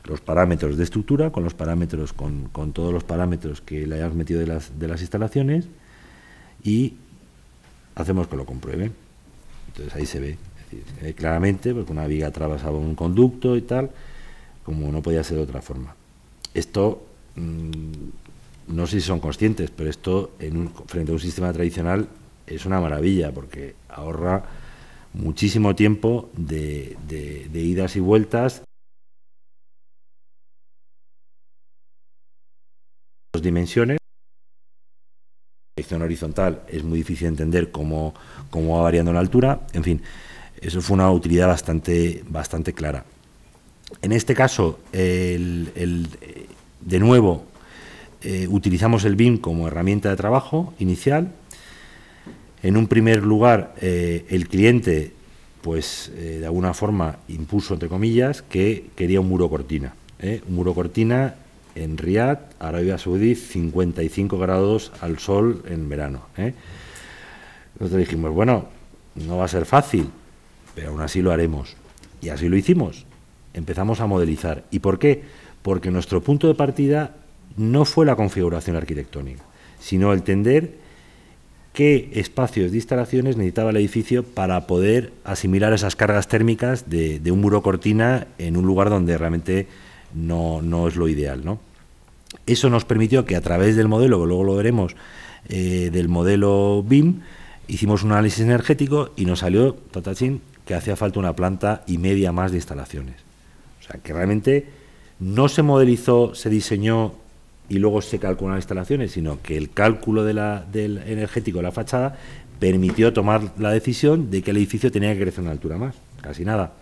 los parámetros de estructura, con los parámetros, con, todos los parámetros que le hayamos metido de las, instalaciones y hacemos que lo comprueben. Entonces ahí se ve claramente, porque pues, una viga atravesaba un conducto y tal, como no podía ser de otra forma. Esto, mm, no sé si son conscientes, pero esto en un, frente a un sistema tradicional es una maravilla, porque ahorra muchísimo tiempo de idas y vueltas dimensiones. La dirección horizontal es muy difícil entender cómo, va variando la altura. En fin, eso fue una utilidad bastante, bastante clara. En este caso, de nuevo, eh, utilizamos el BIM como herramienta de trabajo inicial. En un primer lugar, eh, el cliente, pues eh, de alguna forma, impuso, entre comillas, que quería un muro cortina. Un muro cortina en Riyadh, Arabia Saudí, 55 grados al sol en verano. ¿eh? Nosotros dijimos, bueno, no va a ser fácil, pero aún así lo haremos. Y así lo hicimos. Empezamos a modelizar. ¿Y por qué? Porque nuestro punto de partida no fue la configuración arquitectónica, sino entender qué espacios de instalaciones necesitaba el edificio para poder asimilar esas cargas térmicas de, de un muro cortina en un lugar donde realmente no, no es lo ideal. ¿no? Eso nos permitió que a través del modelo, que luego lo veremos, eh, del modelo BIM, hicimos un análisis energético y nos salió, tatachín, que hacía falta una planta y media más de instalaciones. O sea, que realmente no se modelizó, se diseñó y luego se calculan las instalaciones, sino que el cálculo del energético de la fachada permitió tomar la decisión de que el edificio tenía que crecer una altura más, casi nada.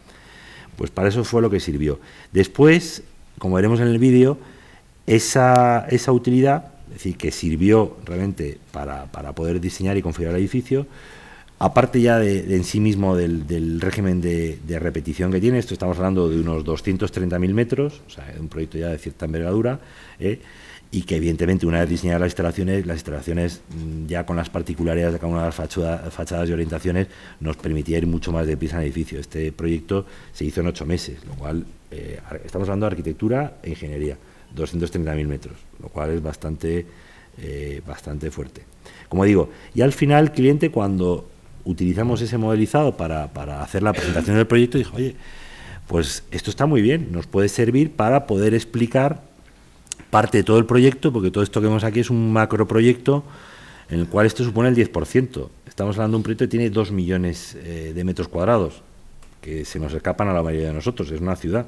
Pues para eso fue lo que sirvió. Después, como veremos en el vídeo, esa, esa utilidad, es decir, que sirvió realmente para, poder diseñar y configurar el edificio, aparte ya de, en sí mismo del, régimen de, repetición que tiene, esto estamos hablando de unos 230.000 metros, o sea, un proyecto ya de cierta envergadura, ¿eh? y que evidentemente una vez diseñadas las instalaciones, las instalaciones mm, ya con las particularidades de cada una de las fachadas y orientaciones nos permitía ir mucho más de deprisa en el edificio. Este proyecto se hizo en ocho meses, lo cual eh, estamos hablando de arquitectura e ingeniería. 230.000 metros, lo cual es bastante, eh, bastante fuerte. Como digo, y al final el cliente cuando utilizamos ese modelizado para, hacer la presentación del proyecto, dijo, oye, pues esto está muy bien, nos puede servir para poder explicar parte de todo el proyecto, porque todo esto que vemos aquí es un macroproyecto en el cual esto supone el 10%. Estamos hablando de un proyecto que tiene 2 millones eh, de metros cuadrados, que se nos escapan a la mayoría de nosotros, es una ciudad.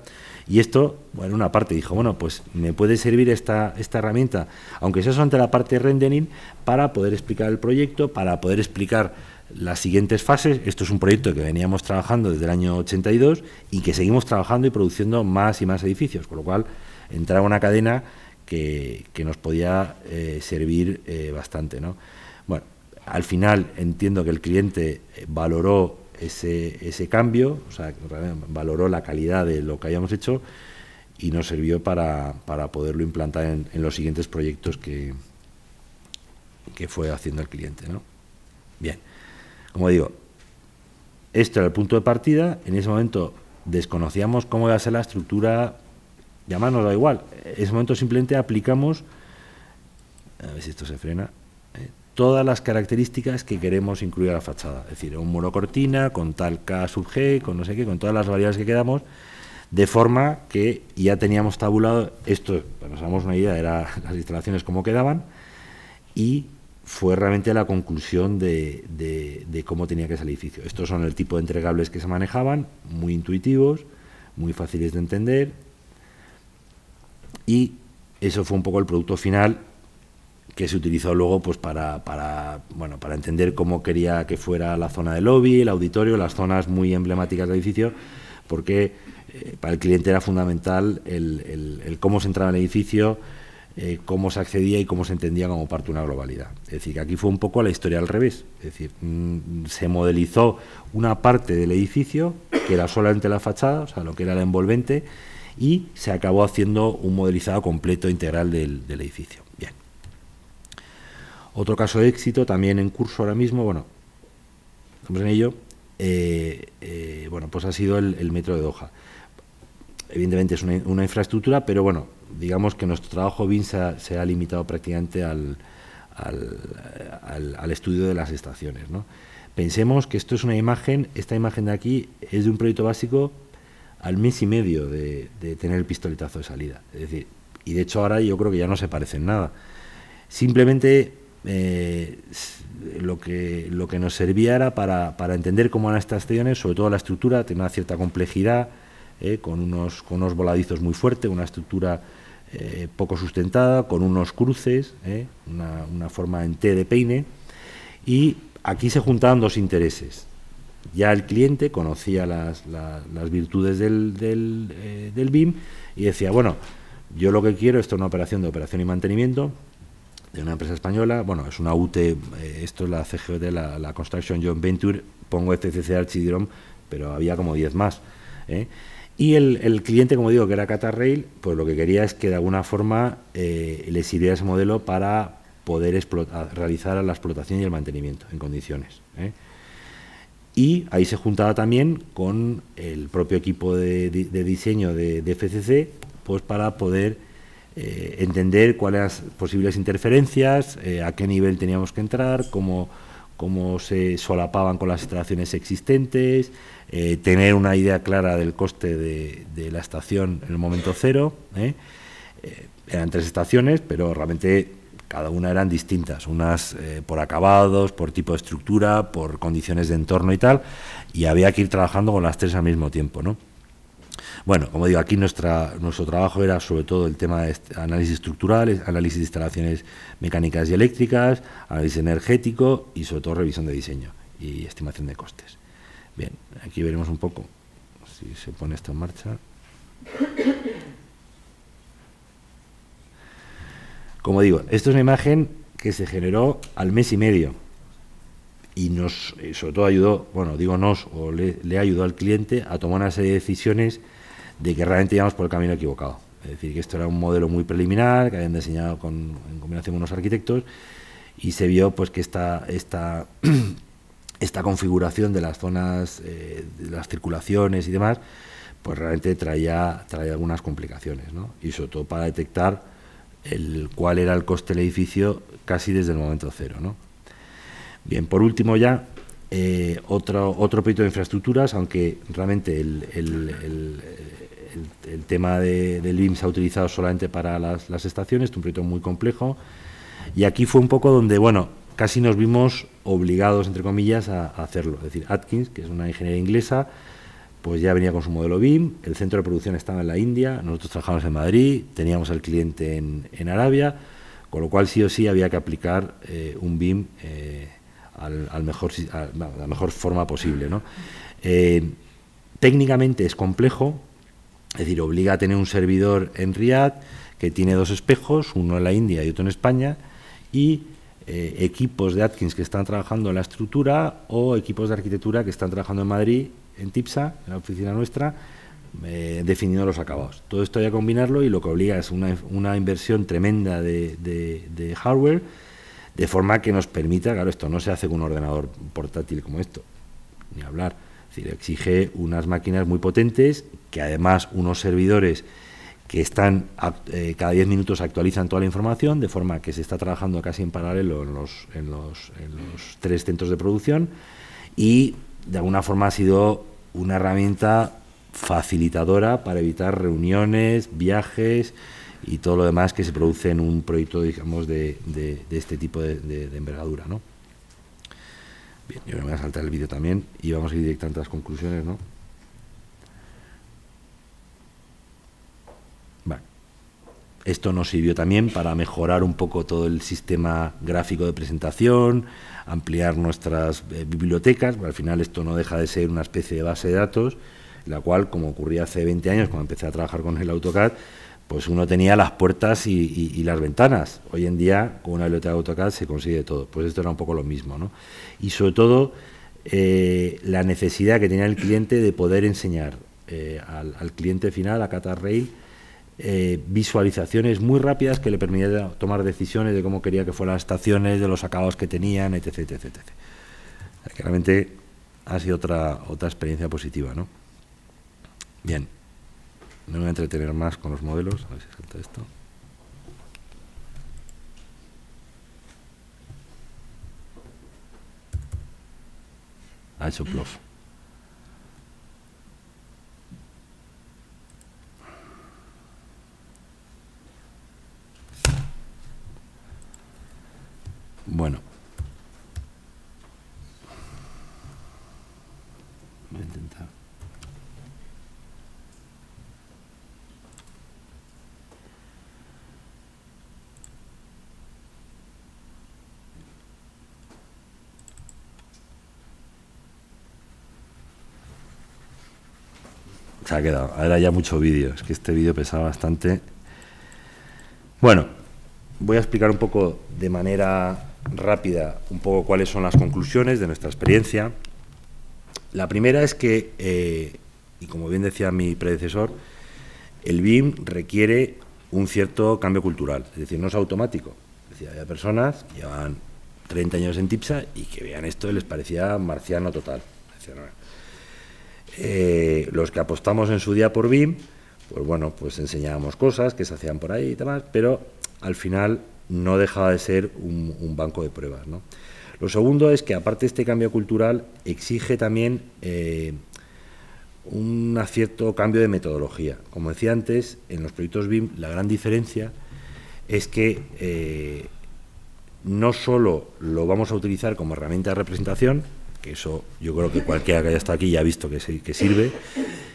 Y esto, bueno, una parte dijo, bueno, pues me puede servir esta, esta herramienta, aunque sea solamente la parte de rendering, para poder explicar el proyecto, para poder explicar las siguientes fases. Esto es un proyecto que veníamos trabajando desde el año 82 y que seguimos trabajando y produciendo más y más edificios, con lo cual entraba una cadena que, nos podía eh, servir eh, bastante, Bueno, al final entiendo que el cliente valoró ese, ese cambio, o sea, valoró la calidad de lo que habíamos hecho y nos sirvió para, poderlo implantar en, los siguientes proyectos que, que fue haciendo el cliente. Bien, como digo, esto era el punto de partida, en ese momento desconocíamos cómo iba a ser la estructura, llamar nos da igual, en ese momento simplemente aplicamos, a ver si esto se frena, ¿eh? todas las características que queremos incluir a la fachada. Es decir, un muro cortina con tal K sub G, con no sé qué, con todas las variables que quedamos... de forma que ya teníamos tabulado esto, para nos damos una idea, eran [LAUGHS] las instalaciones como quedaban, y fue realmente la conclusión de, de cómo tenía que ser el edificio. Estos son el tipo de entregables que se manejaban, muy intuitivos, muy fáciles de entender, y eso fue un poco el producto final que se utilizó luego pues para, para, bueno, para entender cómo quería que fuera la zona de lobby, el auditorio, las zonas muy emblemáticas del edificio, porque eh, para el cliente era fundamental el, cómo se entraba en el edificio, eh, cómo se accedía y cómo se entendía como parte de una globalidad. Es decir, que aquí fue un poco la historia al revés. Es decir, mm, se modelizó una parte del edificio que era solamente la fachada, o sea, lo que era la envolvente, y se acabó haciendo un modelizado completo integral del edificio. Otro caso de éxito, también en curso ahora mismo, bueno, estamos en ello, eh, eh, bueno, pues ha sido el, metro de Doha. Evidentemente es una, infraestructura, pero bueno, digamos que nuestro trabajo BIN se, ha, limitado prácticamente al, al, estudio de las estaciones. Pensemos que esto es una imagen, esta imagen de aquí es de un proyecto básico al mes y medio de, tener el pistoletazo de salida. Es decir, y de hecho ahora yo creo que ya no se parece en nada. Simplemente eh, lo, que, lo que nos servía era para, entender cómo eran estas estaciones, sobre todo la estructura, tenía una cierta complejidad, eh, con, unos, con unos voladizos muy fuertes, una estructura eh, poco sustentada, con unos cruces, una, forma en T de peine, y aquí se juntaban dos intereses. Ya el cliente conocía las, virtudes del, del BIM y decía, bueno, yo lo que quiero, esto es una operación de operación y mantenimiento, de una empresa española, bueno, es una UT, eh, esto es la CGOT, la, la, Construction Joint Venture, pongo FCC Archidrom, pero había como 10 más. ¿eh? Y el, cliente, como digo, que era Catarrail, pues lo que quería es que de alguna forma eh, le sirviera ese modelo para poder realizar la explotación y el mantenimiento en condiciones. ¿eh? Y ahí se juntaba también con el propio equipo de, diseño de, de, FCC, pues para poder eh, entender cuáles posibles interferencias, eh, a qué nivel teníamos que entrar, cómo, cómo se solapaban con las instalaciones existentes, eh, tener una idea clara del coste de, la estación en el momento cero. eran tres estaciones, pero realmente cada una eran distintas, unas por acabados, por tipo de estructura, por condiciones de entorno y tal, y había que ir trabajando con las tres al mismo tiempo, ¿no? Bueno, como digo, aquí nuestra, nuestro trabajo era sobre todo el tema de análisis estructurales, análisis de instalaciones mecánicas y eléctricas, análisis energético y sobre todo revisión de diseño y estimación de costes. Bien, aquí veremos un poco si se pone esto en marcha. Como digo, esto es una imagen que se generó al mes y medio y nos, eh, sobre todo ayudó, bueno, digo nos, o le ayudó al cliente a tomar una serie de decisiones de que realmente íbamos por el camino equivocado. Es decir, que esto era un modelo muy preliminar que habían diseñado con, en combinación con unos arquitectos y se vio pues que esta, esta [CLEARS THROAT] configuración de las zonas, eh, de las circulaciones y demás, pues realmente traía, algunas complicaciones, Y sobre todo para detectar el, cuál era el coste del edificio casi desde el momento cero, Bien, por último ya, eh, otro, otro proyecto de infraestructuras, aunque realmente el el, tema de, del BIM se ha utilizado solamente para las, estaciones, es un proyecto muy complejo. Y aquí fue un poco donde, bueno, casi nos vimos obligados, entre comillas, a, hacerlo. Es decir, Atkins, que es una ingeniera inglesa, pues ya venía con su modelo BIM, el centro de producción estaba en la India, nosotros trabajábamos en Madrid, teníamos al cliente en, Arabia, con lo cual sí o sí había que aplicar eh, un BIM eh, al, mejor, a la mejor forma posible. Eh, técnicamente es complejo, es decir, obliga a tener un servidor en Riad que tiene dos espejos, uno en la India y otro en España, y eh, equipos de Atkins que están trabajando en la estructura o equipos de arquitectura que están trabajando en Madrid, en TIPSA, en la oficina nuestra, eh, definiendo los acabados. Todo esto hay que combinarlo y lo que obliga es una, inversión tremenda de, hardware, de forma que nos permita, claro, esto no se hace con un ordenador portátil como esto, ni hablar exige unas máquinas muy potentes, que además unos servidores que están eh, cada 10 minutos actualizan toda la información, de forma que se está trabajando casi en paralelo en los, tres centros de producción y de alguna forma ha sido una herramienta facilitadora para evitar reuniones, viajes y todo lo demás que se produce en un proyecto digamos, de, este tipo de, de envergadura. ¿no? Bien, yo me voy a saltar el vídeo también y vamos a ir directamente a las conclusiones, ¿no? Esto nos sirvió también para mejorar un poco todo el sistema gráfico de presentación, ampliar nuestras eh, bibliotecas. Al final esto no deja de ser una especie de base de datos, la cual, como ocurría hace 20 años cuando empecé a trabajar con el AutoCAD, pues uno tenía las puertas y, las ventanas. Hoy en día, con una biblioteca de AutoCAD se consigue todo. Pues esto era un poco lo mismo, ¿no? Y sobre todo, eh, la necesidad que tenía el cliente de poder enseñar eh, al, cliente final, a Qatar Rail, eh, visualizaciones muy rápidas que le permitieran tomar decisiones de cómo quería que fueran las estaciones, de los acabados que tenían, etcétera, etc, realmente ha sido otra, otra experiencia positiva, ¿no? Bien. Me voy a entretener más con los modelos. A ver si esto. Ha hecho plof. ha quedado. Ahora ya mucho vídeo, es que este vídeo pesaba bastante. Bueno, voy a explicar un poco de manera rápida un poco cuáles son las conclusiones de nuestra experiencia. La primera es que, eh, y como bien decía mi predecesor, el BIM requiere un cierto cambio cultural, es decir, no es automático. Decía había personas que llevan 30 años en TIPSA y que vean esto y les parecía marciano total. Eh, los que apostamos en su día por BIM, pues bueno, pues enseñábamos cosas que se hacían por ahí y demás, pero al final no dejaba de ser un, banco de pruebas. ¿no? Lo segundo es que aparte de este cambio cultural exige también eh, un cierto cambio de metodología. Como decía antes, en los proyectos BIM la gran diferencia es que eh, no solo lo vamos a utilizar como herramienta de representación, que eso yo creo que cualquiera que haya estado aquí ya ha visto que, que sirve,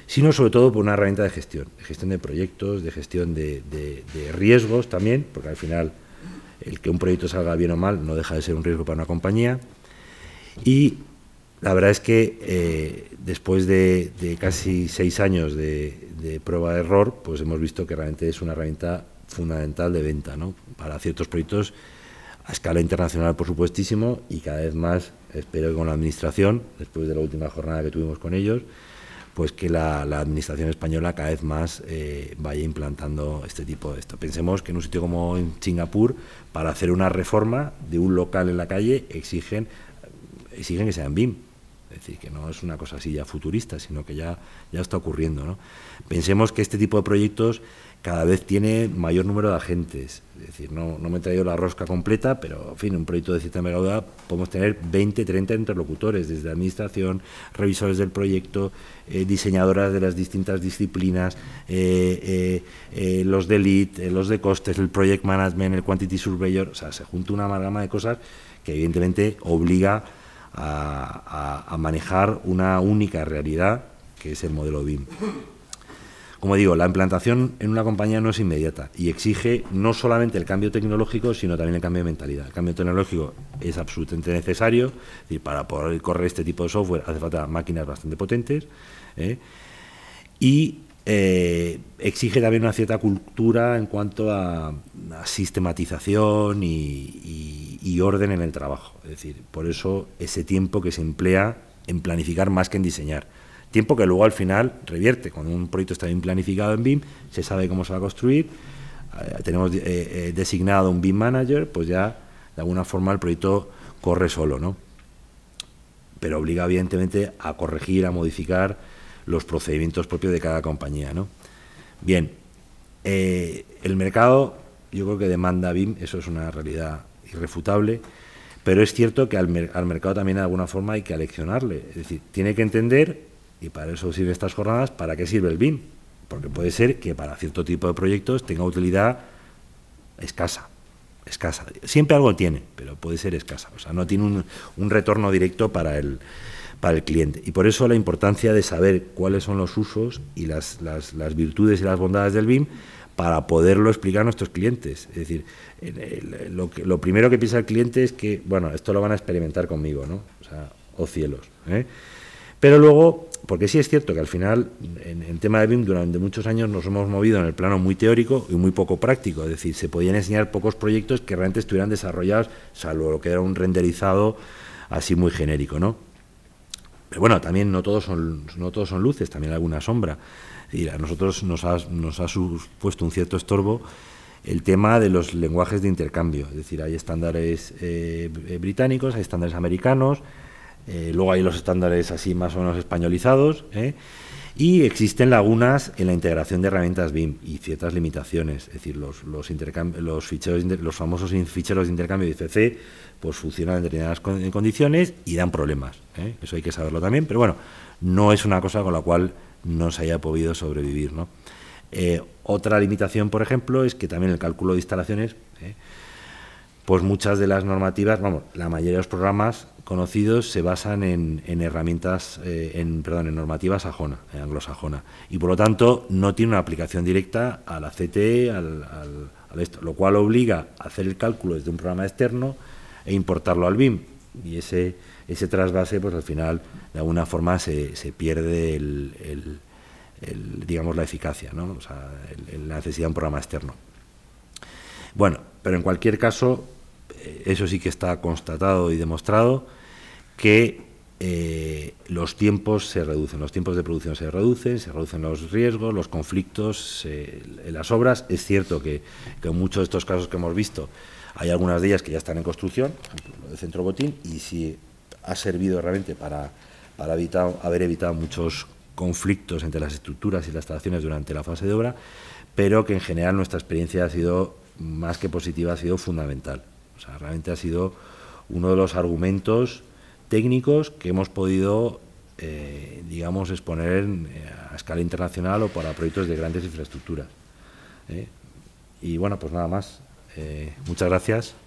sino sobre todo por una herramienta de gestión, de gestión de proyectos, de gestión de, riesgos también, porque al final el que un proyecto salga bien o mal no deja de ser un riesgo para una compañía. Y la verdad es que eh, después de, casi seis años de, prueba de error pues hemos visto que realmente es una herramienta fundamental de venta, ¿no? Para ciertos proyectos a escala internacional, por supuestísimo, y cada vez más espero que con la Administración, después de la última jornada que tuvimos con ellos, pues que la, Administración española cada vez más eh, vaya implantando este tipo de esto. Pensemos que en un sitio como en Singapur, para hacer una reforma de un local en la calle, exigen, exigen que sean BIM. Es decir, que no es una cosa así ya futurista, sino que ya, ya está ocurriendo. Pensemos que este tipo de proyectos cada vez tiene mayor número de agentes. Es decir, no, me he traído la rosca completa, pero en fin, un proyecto de cierta magnitud podemos tener 20, 30 interlocutores, desde administración, revisores del proyecto, eh, diseñadoras de las distintas disciplinas, eh, eh, los de lead, los de costes, el project management, el quantity surveyor, o sea, se junta una amalgama de cosas que evidentemente obliga a, a manejar una única realidad, que es el modelo BIM. Como digo, la implantación en una compañía no es inmediata y exige no solamente el cambio tecnológico, sino también el cambio de mentalidad. El cambio tecnológico es absolutamente necesario, es decir, para poder correr este tipo de software hace falta máquinas bastante potentes ¿eh? y eh, exige también una cierta cultura en cuanto a, sistematización y orden en el trabajo. Es decir, por eso ese tiempo que se emplea en planificar más que en diseñar. Tiempo que luego al final revierte. Cuando un proyecto está bien planificado en BIM, se sabe cómo se va a construir, eh, tenemos eh, eh, designado un BIM manager, pues ya de alguna forma el proyecto corre solo, ¿no? Pero obliga evidentemente a corregir, a modificar los procedimientos propios de cada compañía, ¿no? Bien, el mercado yo creo que demanda BIM, eso es una realidad irrefutable, pero es cierto que al, al mercado también de alguna forma hay que aleccionarle, es decir, tiene que entender y para eso sirven estas jornadas. ¿Para qué sirve el BIM? Porque puede ser que para cierto tipo de proyectos tenga utilidad escasa. Escasa. Siempre algo tiene, pero puede ser escasa. O sea, no tiene un, retorno directo para el, para el cliente. Y por eso la importancia de saber cuáles son los usos y las, virtudes y las bondades del BIM para poderlo explicar a nuestros clientes. Es decir, lo, lo, primero que piensa el cliente es que, bueno, esto lo van a experimentar conmigo, ¿no? O sea, oh cielos. ¿eh? Pero luego porque sí es cierto que al final, en, el tema de BIM, durante muchos años nos hemos movido en el plano muy teórico y muy poco práctico. Es decir, se podían enseñar pocos proyectos que realmente estuvieran desarrollados, salvo lo que era un renderizado así muy genérico, ¿no? Pero bueno, también no todos son, no todos son luces, también alguna sombra. Y a nosotros nos ha, nos supuesto un cierto estorbo el tema de los lenguajes de intercambio. Es decir, hay estándares eh, eh, británicos, hay estándares americanos, eh, luego hay los estándares así más o menos españolizados. ¿eh? Y existen lagunas en la integración de herramientas BIM y ciertas limitaciones. Es decir, los, ficheros, los famosos ficheros de intercambio de ICC pues, funcionan en determinadas condiciones y dan problemas. ¿eh? Eso hay que saberlo también. Pero bueno, no es una cosa con la cual no se haya podido sobrevivir. ¿no? otra limitación, por ejemplo, es que también el cálculo de instalaciones pues muchas de las normativas, vamos, la mayoría de los programas conocidos se basan en, herramientas, eh, en, perdón, en normativa sajona, anglosajona, y por lo tanto no tiene una aplicación directa a la CTE, al, esto, lo cual obliga a hacer el cálculo desde un programa externo e importarlo al BIM, y ese, ese trasvase, pues al final, de alguna forma se, pierde el, digamos, la eficacia, ¿no? o sea, la necesidad de un programa externo. Bueno, pero en cualquier caso, eh, eso sí que está constatado y demostrado, que eh, los tiempos se reducen, los tiempos de producción se reducen, se reducen los riesgos, los conflictos, en las obras. Es cierto que, en muchos de estos casos que hemos visto hay algunas de ellas que ya están en construcción, por ejemplo, lo de Centro Botín, y sí ha servido realmente para, haber evitado muchos conflictos entre las estructuras y las instalaciones durante la fase de obra, pero que en general nuestra experiencia ha sido más que positiva, ha sido fundamental. O sea, realmente ha sido uno de los argumentos técnicos que hemos podido, eh, digamos, exponer eh, a escala internacional o para proyectos de grandes infraestructuras. ¿eh? Y bueno, pues nada más. muchas gracias.